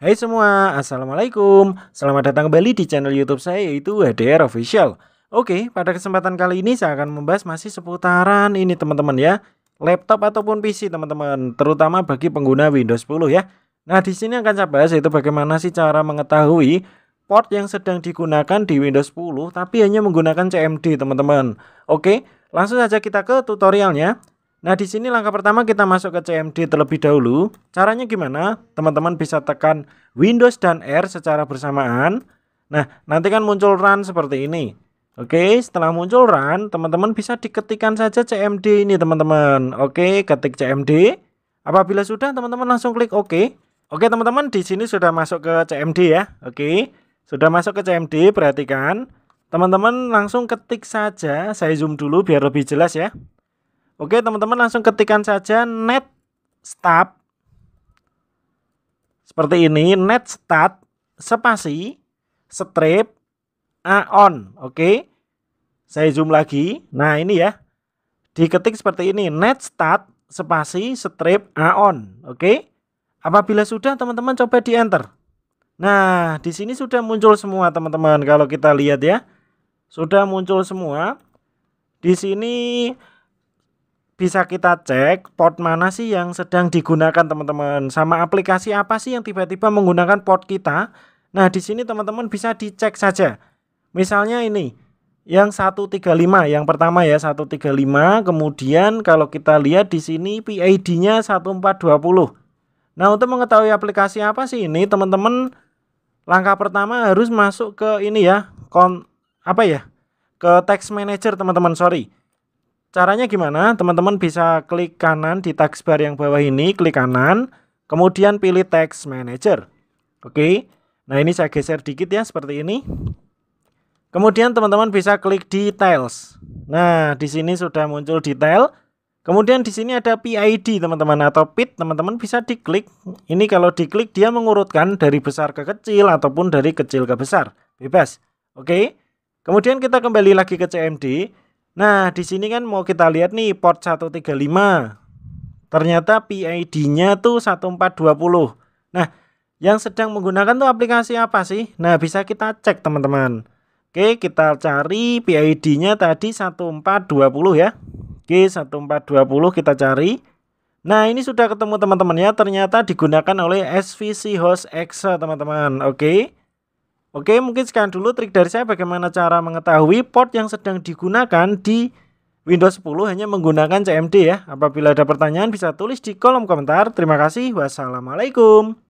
Hai semua, Assalamualaikum Selamat datang kembali di channel youtube saya yaitu HDR Official Oke, pada kesempatan kali ini saya akan membahas masih seputaran ini teman-teman ya Laptop ataupun PC teman-teman, terutama bagi pengguna Windows 10 ya Nah di sini akan saya bahas yaitu bagaimana sih cara mengetahui port yang sedang digunakan di Windows 10 tapi hanya menggunakan CMD teman-teman Oke, langsung saja kita ke tutorialnya Nah, di sini langkah pertama kita masuk ke CMD terlebih dahulu. Caranya gimana? Teman-teman bisa tekan Windows dan R secara bersamaan. Nah, nanti kan muncul run seperti ini. Oke, setelah muncul run, teman-teman bisa diketikkan saja CMD ini, teman-teman. Oke, ketik CMD. Apabila sudah, teman-teman langsung klik OK. Oke, teman-teman, di sini sudah masuk ke CMD ya. Oke, sudah masuk ke CMD, perhatikan. Teman-teman langsung ketik saja, saya zoom dulu biar lebih jelas ya. Oke, teman-teman langsung ketikan saja net stat seperti ini, net start spasi strip a on Oke. Saya zoom lagi. Nah, ini ya. Diketik seperti ini, net start spasi strip a on Oke. Apabila sudah teman-teman coba di enter. Nah, di sini sudah muncul semua teman-teman kalau kita lihat ya. Sudah muncul semua. Di sini bisa kita cek port mana sih yang sedang digunakan teman-teman sama aplikasi apa sih yang tiba-tiba menggunakan port kita nah di sini teman-teman bisa dicek saja misalnya ini yang 135 yang pertama ya 135 kemudian kalau kita lihat di sini PID-nya 1420 nah untuk mengetahui aplikasi apa sih ini teman-teman langkah pertama harus masuk ke ini ya kon apa ya ke text manager teman-teman sorry Caranya gimana? Teman-teman bisa klik kanan di taskbar yang bawah ini, klik kanan, kemudian pilih Text Manager. Oke. Nah, ini saya geser dikit ya seperti ini. Kemudian teman-teman bisa klik details. Nah, di sini sudah muncul detail. Kemudian di sini ada PID teman-teman atau PID teman-teman bisa diklik. Ini kalau diklik dia mengurutkan dari besar ke kecil ataupun dari kecil ke besar, bebas. Oke. Kemudian kita kembali lagi ke CMD. Nah, di sini kan mau kita lihat nih port 135. Ternyata PID-nya tuh 1420. Nah, yang sedang menggunakan tuh aplikasi apa sih? Nah, bisa kita cek teman-teman. Oke, kita cari PID-nya tadi 1420 ya. Oke, 1420 kita cari. Nah, ini sudah ketemu teman-teman ya. Ternyata digunakan oleh SVC Host Exa, teman-teman. Oke. Oke, mungkin sekian dulu trik dari saya bagaimana cara mengetahui port yang sedang digunakan di Windows 10 hanya menggunakan CMD ya. Apabila ada pertanyaan bisa tulis di kolom komentar. Terima kasih. Wassalamualaikum.